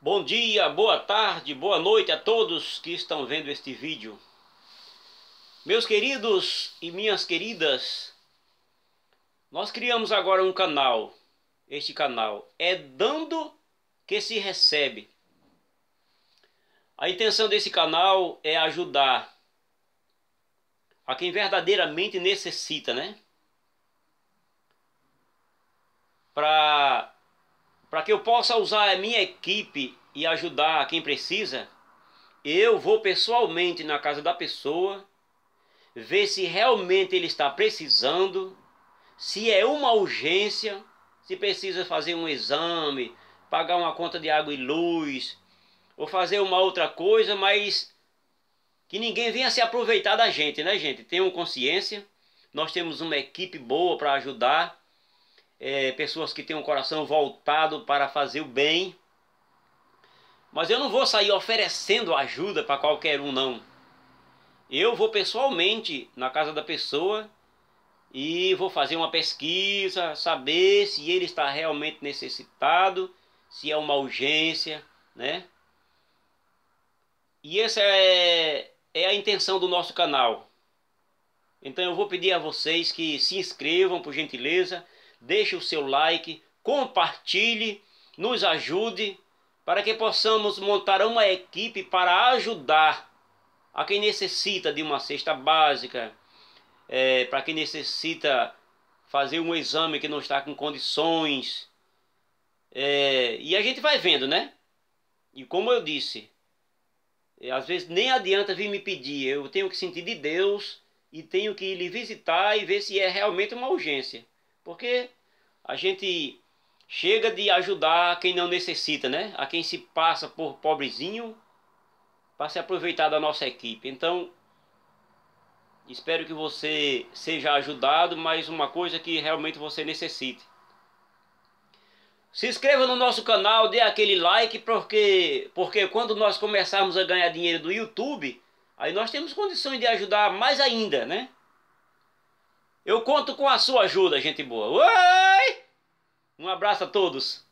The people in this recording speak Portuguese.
Bom dia, boa tarde, boa noite a todos que estão vendo este vídeo. Meus queridos e minhas queridas, nós criamos agora um canal. Este canal é dando que se recebe. A intenção desse canal é ajudar a quem verdadeiramente necessita, né? Para para que eu possa usar a minha equipe e ajudar quem precisa, eu vou pessoalmente na casa da pessoa, ver se realmente ele está precisando, se é uma urgência, se precisa fazer um exame, pagar uma conta de água e luz, ou fazer uma outra coisa, mas que ninguém venha se aproveitar da gente, né, gente? Tenham consciência, nós temos uma equipe boa para ajudar é, pessoas que têm um coração voltado para fazer o bem. Mas eu não vou sair oferecendo ajuda para qualquer um, não. Eu vou pessoalmente na casa da pessoa e vou fazer uma pesquisa, saber se ele está realmente necessitado, se é uma urgência, né? E essa é, é a intenção do nosso canal. Então eu vou pedir a vocês que se inscrevam, por gentileza deixe o seu like, compartilhe, nos ajude para que possamos montar uma equipe para ajudar a quem necessita de uma cesta básica, é, para quem necessita fazer um exame que não está com condições. É, e a gente vai vendo, né? E como eu disse, é, às vezes nem adianta vir me pedir, eu tenho que sentir de Deus e tenho que ir lhe visitar e ver se é realmente uma urgência. Porque a gente chega de ajudar quem não necessita, né? A quem se passa por pobrezinho para se aproveitar da nossa equipe. Então, espero que você seja ajudado, mas uma coisa que realmente você necessite. Se inscreva no nosso canal, dê aquele like, porque, porque quando nós começarmos a ganhar dinheiro do YouTube, aí nós temos condições de ajudar mais ainda, né? Eu conto com a sua ajuda, gente boa. Oi! Um abraço a todos.